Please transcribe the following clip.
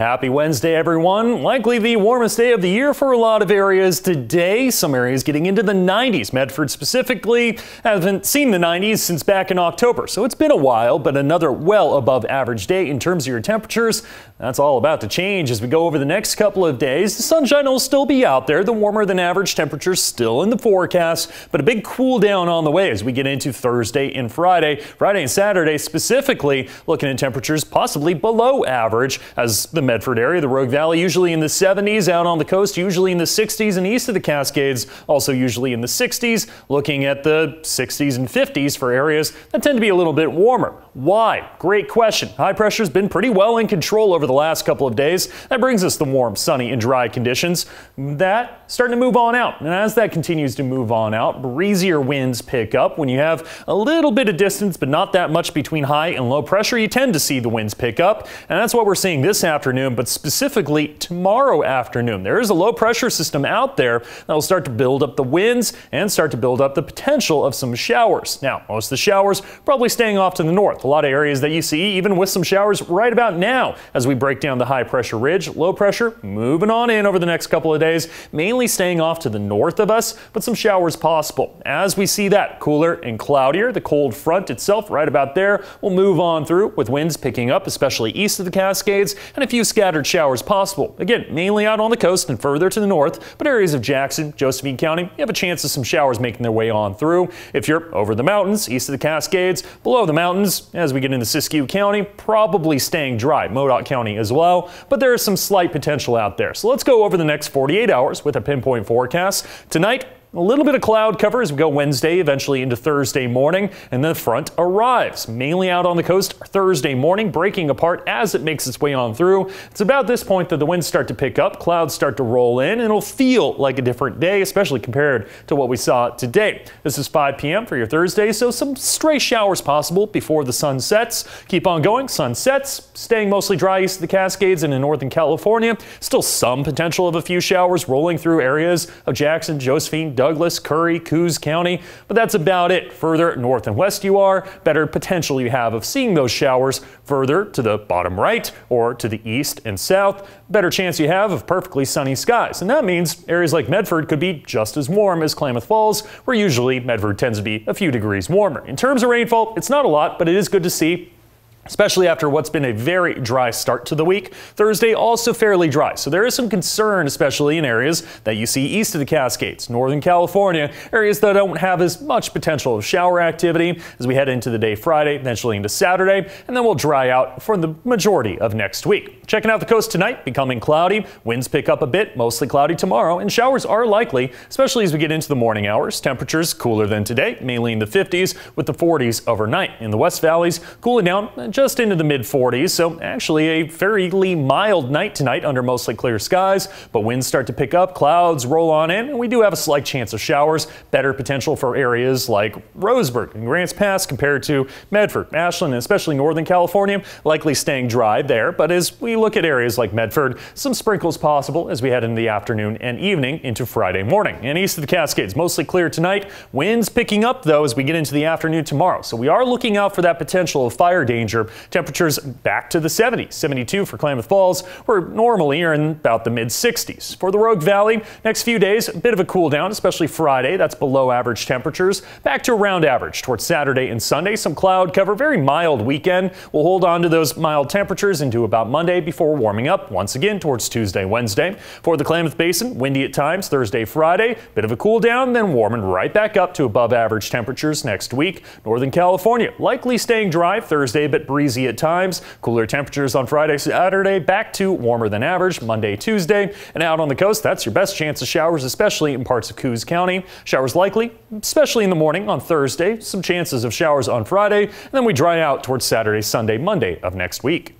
Happy Wednesday, everyone. Likely the warmest day of the year for a lot of areas today. Some areas getting into the 90s. Medford specifically haven't seen the 90s since back in October, so it's been a while, but another well above average day in terms of your temperatures. That's all about to change as we go over the next couple of days. The sunshine will still be out there, the warmer than average temperatures still in the forecast, but a big cool down on the way as we get into Thursday and Friday. Friday and Saturday specifically looking at temperatures possibly below average as the Medford area, the Rogue Valley usually in the 70s, out on the coast usually in the 60s and east of the Cascades also usually in the 60s, looking at the 60s and 50s for areas that tend to be a little bit warmer. Why? Great question. High pressure's been pretty well in control over the the last couple of days. That brings us the warm, sunny, and dry conditions. That starting to move on out. And as that continues to move on out, breezier winds pick up. When you have a little bit of distance, but not that much between high and low pressure, you tend to see the winds pick up. And that's what we're seeing this afternoon, but specifically tomorrow afternoon. There is a low pressure system out there that will start to build up the winds and start to build up the potential of some showers. Now, most of the showers probably staying off to the north. A lot of areas that you see, even with some showers right about now, as we break down the high pressure ridge. Low pressure moving on in over the next couple of days, mainly staying off to the north of us, but some showers possible. As we see that, cooler and cloudier. The cold front itself right about there will move on through with winds picking up, especially east of the Cascades, and a few scattered showers possible. Again, mainly out on the coast and further to the north, but areas of Jackson, Josephine County, you have a chance of some showers making their way on through. If you're over the mountains, east of the Cascades, below the mountains, as we get into Siskiyou County, probably staying dry. Modoc County money as well, but there is some slight potential out there. So let's go over the next 48 hours with a pinpoint forecast. Tonight, a little bit of cloud cover as we go Wednesday, eventually into Thursday morning, and the front arrives, mainly out on the coast Thursday morning, breaking apart as it makes its way on through. It's about this point that the winds start to pick up, clouds start to roll in, and it'll feel like a different day, especially compared to what we saw today. This is 5 p.m. for your Thursday, so some stray showers possible before the sun sets. Keep on going, sun sets, staying mostly dry east of the Cascades and in Northern California. Still some potential of a few showers rolling through areas of Jackson, Josephine, Douglas, Curry, Coos County, but that's about it. Further north and west you are, better potential you have of seeing those showers. Further to the bottom right or to the east and south, better chance you have of perfectly sunny skies. And that means areas like Medford could be just as warm as Klamath Falls, where usually Medford tends to be a few degrees warmer. In terms of rainfall, it's not a lot, but it is good to see especially after what's been a very dry start to the week. Thursday also fairly dry, so there is some concern, especially in areas that you see east of the Cascades, Northern California, areas that don't have as much potential of shower activity as we head into the day Friday, eventually into Saturday, and then we'll dry out for the majority of next week. Checking out the coast tonight, becoming cloudy, winds pick up a bit, mostly cloudy tomorrow, and showers are likely, especially as we get into the morning hours. Temperatures cooler than today, mainly in the 50s with the 40s overnight. In the West Valleys, cooling down just into the mid 40s, so actually a fairly mild night tonight under mostly clear skies. But winds start to pick up, clouds roll on in, and we do have a slight chance of showers. Better potential for areas like Roseburg and Grants Pass compared to Medford, Ashland, and especially Northern California, likely staying dry there. But as we look at areas like Medford, some sprinkles possible as we head into the afternoon and evening into Friday morning. And east of the Cascades, mostly clear tonight. Winds picking up though as we get into the afternoon tomorrow. So we are looking out for that potential of fire danger temperature. Temperatures back to the 70s. 72 for Klamath Falls, where normally are in about the mid 60s. For the Rogue Valley, next few days, a bit of a cool down, especially Friday. That's below average temperatures. Back to around average towards Saturday and Sunday. Some cloud cover, very mild weekend. We'll hold on to those mild temperatures into about Monday before warming up once again towards Tuesday, Wednesday. For the Klamath Basin, windy at times Thursday, Friday. Bit of a cool down, then warming right back up to above average temperatures next week. Northern California likely staying dry Thursday, but breezy at times. Cooler temperatures on Friday, Saturday, back to warmer than average Monday, Tuesday. And out on the coast, that's your best chance of showers, especially in parts of Coos County. Showers likely, especially in the morning on Thursday. Some chances of showers on Friday, and then we dry out towards Saturday, Sunday, Monday of next week.